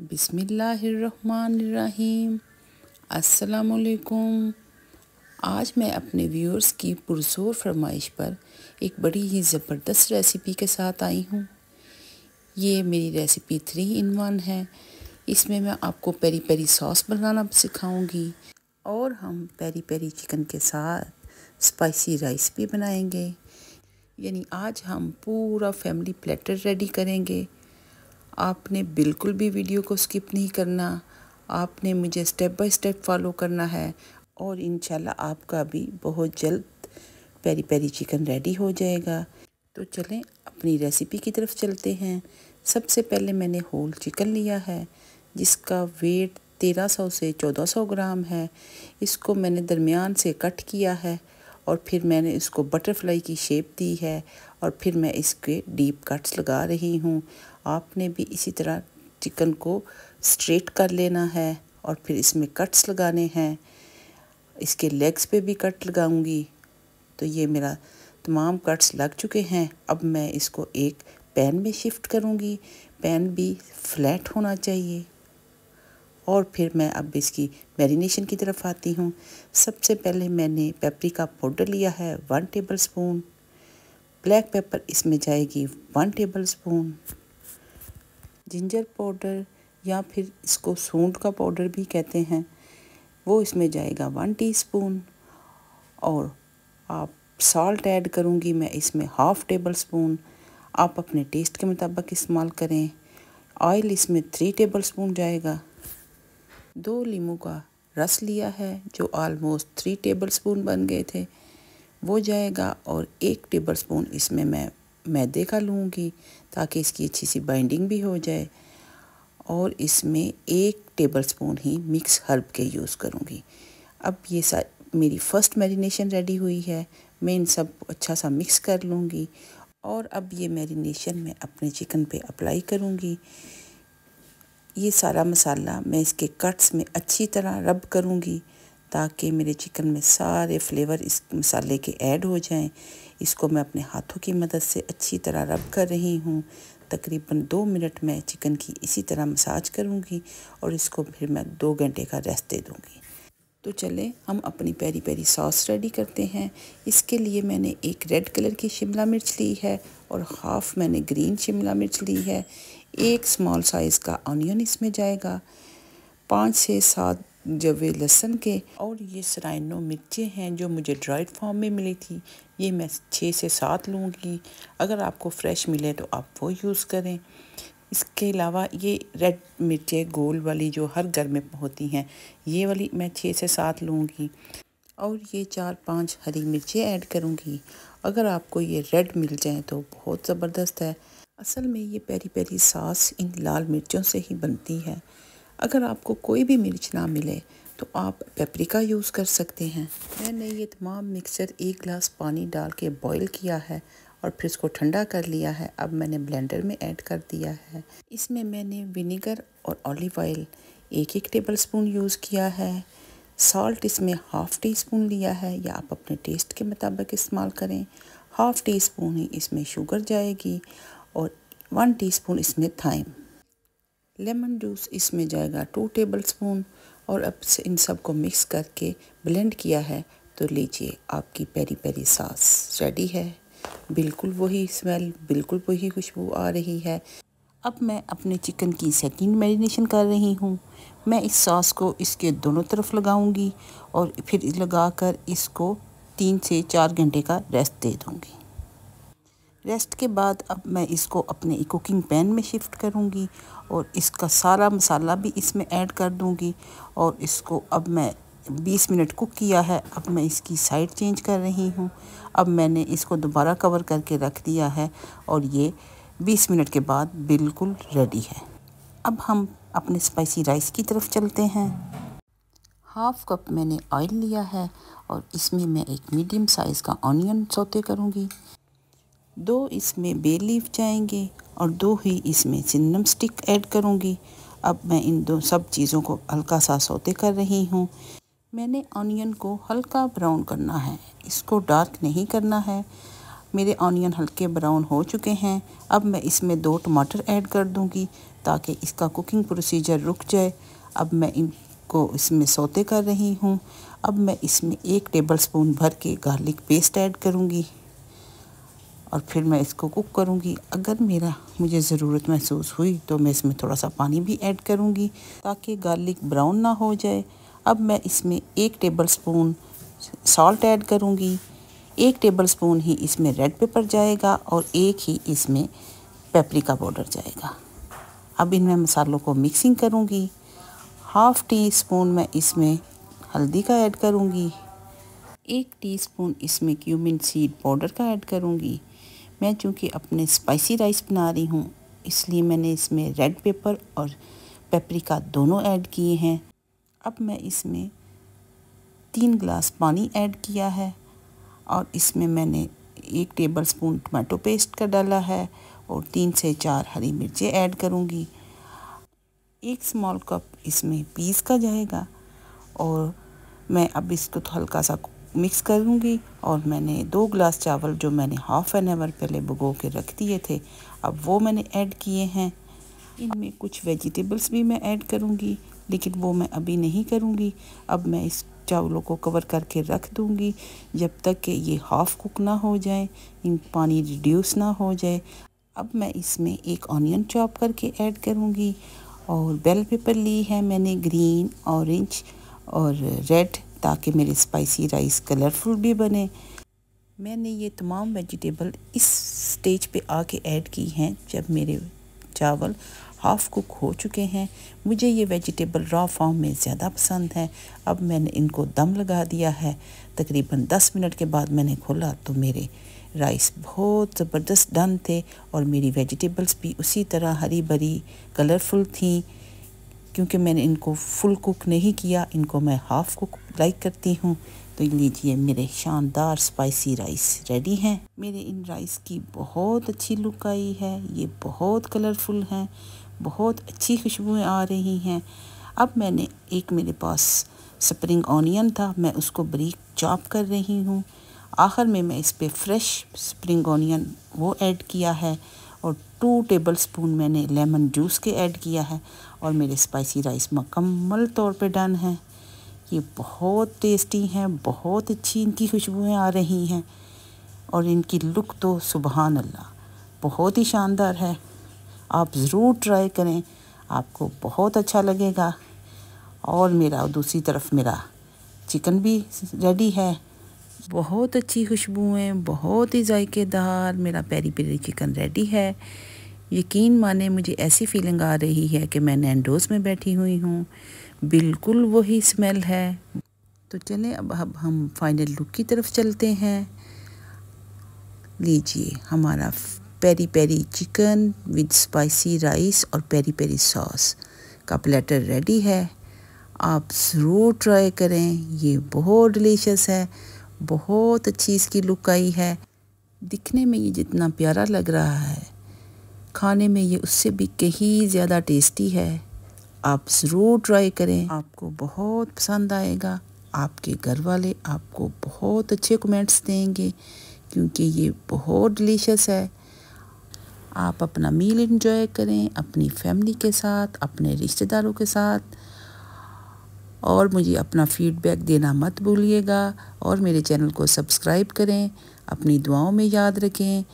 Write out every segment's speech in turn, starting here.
बिसमीम् असलकुम आज मैं अपने व्यूअर्स की पुरजोर फरमाइश पर एक बड़ी ही ज़बरदस्त रेसिपी के साथ आई हूँ ये मेरी रेसिपी थ्री इन वन है इसमें मैं आपको पेरी पेरी सॉस बनाना सिखाऊंगी और हम पेरी पेरी चिकन के साथ स्पाइसी राइस भी बनाएंगे यानी आज हम पूरा फैमिली प्लेटर रेडी करेंगे आपने बिल्कुल भी वीडियो को स्किप नहीं करना आपने मुझे स्टेप बाय स्टेप फॉलो करना है और इन आपका भी बहुत जल्द पेरी पेरी चिकन रेडी हो जाएगा तो चलें अपनी रेसिपी की तरफ चलते हैं सबसे पहले मैंने होल चिकन लिया है जिसका वेट 1300 से 1400 ग्राम है इसको मैंने दरमियान से कट किया है और फिर मैंने इसको बटरफ्लाई की शेप दी है और फिर मैं इसके डीप कट्स लगा रही हूँ आपने भी इसी तरह चिकन को स्ट्रेट कर लेना है और फिर इसमें कट्स लगाने हैं इसके लेग्स पे भी कट लगाऊंगी तो ये मेरा तमाम कट्स लग चुके हैं अब मैं इसको एक पैन में शिफ्ट करूंगी पैन भी फ्लैट होना चाहिए और फिर मैं अब इसकी मैरिनेशन की तरफ आती हूँ सबसे पहले मैंने पेपरिका पाउडर लिया है one table spoon black pepper इसमें जाएगी one table spoon ginger powder या फिर इसको सूंड का पाउडर भी कहते हैं वो इसमें जाएगा वन टीस्पून और आप सॉल्ट ऐड करूँगी मैं इसमें हाफ़ टेबल स्पून आप अपने टेस्ट के मुताबिक इस्तेमाल करें ऑयल इसमें थ्री टेबल स्पून जाएगा दो लीमू का रस लिया है जो आलमोस्ट थ्री टेबल स्पून बन गए थे वो जाएगा और एक टेबल स्पून इसमें मैं मैदे का लूँगी ताकि इसकी अच्छी सी बाइंडिंग भी हो जाए और इसमें एक टेबलस्पून ही मिक्स हर्ब के यूज़ करूँगी अब ये सा मेरी फ़र्स्ट मैरिनेशन रेडी हुई है मैं इन सब अच्छा सा मिक्स कर लूँगी और अब ये मैरिनेशन मैं अपने चिकन पे अप्लाई करूँगी ये सारा मसाला मैं इसके कट्स में अच्छी तरह रब करूँगी ताकि मेरे चिकन में सारे फ्लेवर इस मसाले के ऐड हो जाएं इसको मैं अपने हाथों की मदद से अच्छी तरह रब कर रही हूँ तकरीबन दो मिनट में चिकन की इसी तरह मसाज करूँगी और इसको फिर मैं दो घंटे का रेस्ट दे दूँगी तो चले हम अपनी पैरी पैरी सॉस रेडी करते हैं इसके लिए मैंने एक रेड कलर की शिमला मिर्च ली है और हाफ़ मैंने ग्रीन शिमला मिर्च ली है एक स्मॉल साइज़ का ऑनियन इसमें जाएगा पाँच से सात जब वे लहसन के और ये सराइनो मिर्चें हैं जो मुझे ड्राइड फॉर्म में मिली थी ये मैं छः से सात लूँगी अगर आपको फ्रेश मिले तो आप वो यूज़ करें इसके अलावा ये रेड मिर्चें गोल वाली जो हर घर में होती हैं ये वाली मैं छः से सात लूँगी और ये चार पांच हरी मिर्चें ऐड करूँगी अगर आपको ये रेड मिल जाए तो बहुत ज़बरदस्त है असल में ये पेरी पेरी सास इन लाल मिर्चों से ही बनती है अगर आपको कोई भी मिर्च ना मिले तो आप पेपरिका यूज़ कर सकते हैं मैंने ये तमाम मिक्सर एक गिलास पानी डाल के बॉईल किया है और फिर इसको ठंडा कर लिया है अब मैंने ब्लेंडर में ऐड कर दिया है इसमें मैंने विनीगर और ऑलिव ऑयल एक एक टेबल स्पून यूज़ किया है सॉल्ट इसमें हाफ़ टी स्पून लिया है या आप अपने टेस्ट के मुताबिक इस्तेमाल करें हाफ़ टी स्पून ही इसमें शुगर जाएगी और वन टीस्पून इसमें थाइम लेमन जूस इसमें जाएगा टू टेबल स्पून और अब इन सब को मिक्स करके ब्लेंड किया है तो लीजिए आपकी पेरी पेरी सास रेडी है बिल्कुल वही स्मेल बिल्कुल वही खुशबू आ रही है अब मैं अपने चिकन की सेकंड मैरिनेशन कर रही हूँ मैं इस सास को इसके दोनों तरफ लगाऊंगी और फिर लगाकर इसको तीन से चार घंटे का रेस्ट दे दूँगी रेस्ट के बाद अब मैं इसको अपने कुकिंग पैन में शिफ्ट करूँगी और इसका सारा मसाला भी इसमें ऐड कर दूँगी और इसको अब मैं 20 मिनट कुक किया है अब मैं इसकी साइड चेंज कर रही हूँ अब मैंने इसको दोबारा कवर करके रख दिया है और ये 20 मिनट के बाद बिल्कुल रेडी है अब हम अपने स्पाइसी राइस की तरफ चलते हैं हाफ़ कप मैंने ऑयल लिया है और इसमें मैं एक मीडियम साइज़ का ऑनियन सोते करूँगी दो इसमें बे लीफ जाएंगे और दो ही इसमें सिन्नम स्टिक ऐड करूँगी अब मैं इन दो सब चीज़ों को हल्का सा सोते कर रही हूँ मैंने ऑनियन को हल्का ब्राउन करना है इसको डार्क नहीं करना है मेरे ऑनियन हल्के ब्राउन हो चुके हैं अब मैं इसमें दो टमाटर ऐड कर दूंगी ताकि इसका कुकिंग प्रोसीजर रुक जाए अब मैं इनको इसमें सोते कर रही हूँ अब मैं इसमें एक टेबल स्पून भर के गार्लिक पेस्ट ऐड करूँगी और फिर मैं इसको कुक करूँगी अगर मेरा मुझे ज़रूरत महसूस हुई तो मैं इसमें थोड़ा सा पानी भी ऐड करूँगी ताकि गार्लिक ब्राउन ना हो जाए अब मैं इसमें एक टेबल स्पून सॉल्ट ऐड करूँगी एक टेबल स्पून ही इसमें रेड पेपर जाएगा और एक ही इसमें पेपरिका पाउडर जाएगा अब इनमें मसालों को मिक्सिंग करूँगी हाफ़ टी स्पून मैं इसमें हल्दी का ऐड करूँगी एक टीस्पून इसमें क्यूमिन सीड पाउडर का ऐड करूँगी मैं चूँकि अपने स्पाइसी राइस बना रही हूँ इसलिए मैंने इसमें रेड पेपर और पेपरिका दोनों ऐड किए हैं अब मैं इसमें तीन ग्लास पानी ऐड किया है और इसमें मैंने एक टेबल स्पून टमाटो पेस्ट का डाला है और तीन से चार हरी मिर्चें ऐड करूँगी एक स्मॉल कप इसमें पीस का जाएगा और मैं अब इसको तो हल्का सा मिक्स करूँगी और मैंने दो ग्लास चावल जो मैंने हाफ़ एन आवर पहले भगो के रख दिए थे अब वो मैंने ऐड किए हैं इनमें कुछ वेजिटेबल्स भी मैं ऐड करूँगी लेकिन वो मैं अभी नहीं करूँगी अब मैं इस चावलों को कवर करके रख दूँगी जब तक कि ये हाफ़ कुक ना हो जाए इन पानी रिड्यूस ना हो जाए अब मैं इसमें एक ऑनियन चॉप करके ऐड करूँगी और बेल पेपर ली है मैंने ग्रीन ऑरेंज और रेड ताकि मेरे स्पाइसी राइस कलरफुल भी बने मैंने ये तमाम वेजिटेबल इस स्टेज पे आके ऐड की हैं जब मेरे चावल हाफ़ कुक हो चुके हैं मुझे ये वेजिटेबल रॉ फॉर्म में ज़्यादा पसंद है अब मैंने इनको दम लगा दिया है तकरीबन 10 मिनट के बाद मैंने खोला तो मेरे राइस बहुत ज़बरदस्त डन थे और मेरी वेजिटेबल्स भी उसी तरह हरी भरी कलरफुल थी क्योंकि मैंने इनको फुल कुक नहीं किया इनको मैं हाफ़ कुक लाइक करती हूँ तो लीजिए मेरे शानदार स्पाइसी राइस रेडी हैं मेरे इन राइस की बहुत अच्छी लुक आई है ये बहुत कलरफुल हैं बहुत अच्छी खुशबूएं आ रही हैं अब मैंने एक मेरे पास स्प्रिंग ऑनियन था मैं उसको बरीक चॉप कर रही हूँ आखिर में मैं इस पर फ्रेश स्प्रिंग ऑनियन वो ऐड किया है और टू टेबल स्पून मैंने लेमन जूस के ऐड किया है और मेरे स्पाइसी राइस मकम्मल तौर पे डन है ये बहुत टेस्टी हैं बहुत अच्छी इनकी खुशबुएं आ रही हैं और इनकी लुक तो सुबहान अल्लाह बहुत ही शानदार है आप ज़रूर ट्राई करें आपको बहुत अच्छा लगेगा और मेरा दूसरी तरफ मेरा चिकन भी रेडी है बहुत अच्छी खुशबूएँ बहुत ही जायकेदार मेरा पेरी पेरी चिकन रेडी है यकीन माने मुझे ऐसी फीलिंग आ रही है कि मैं नैंडोज में बैठी हुई हूँ बिल्कुल वही स्मेल है तो चलें अब अब हम फाइनल लुक की तरफ चलते हैं लीजिए हमारा peri peri chicken with spicy rice और पेरी पेरी सॉस का प्लेटर रेडी है आप ज़रूर ट्राई करें ये बहुत डिलीशियस है बहुत अच्छी इसकी लुक आई है दिखने में ये जितना प्यारा लग रहा है खाने में ये उससे भी कहीं ज़्यादा टेस्टी है आप ज़रूर ट्राई करें आपको बहुत पसंद आएगा आपके घर वाले आपको बहुत अच्छे कमेंट्स देंगे क्योंकि ये बहुत डिलीशियस है आप अपना मील इन्जॉय करें अपनी फैमिली के साथ अपने रिश्तेदारों के साथ और मुझे अपना फीडबैक देना मत भूलिएगा और मेरे चैनल को सब्सक्राइब करें अपनी दुआओं में याद रखें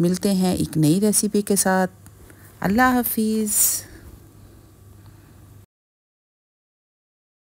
मिलते हैं एक नई रेसिपी के साथ अल्लाह हाफिज़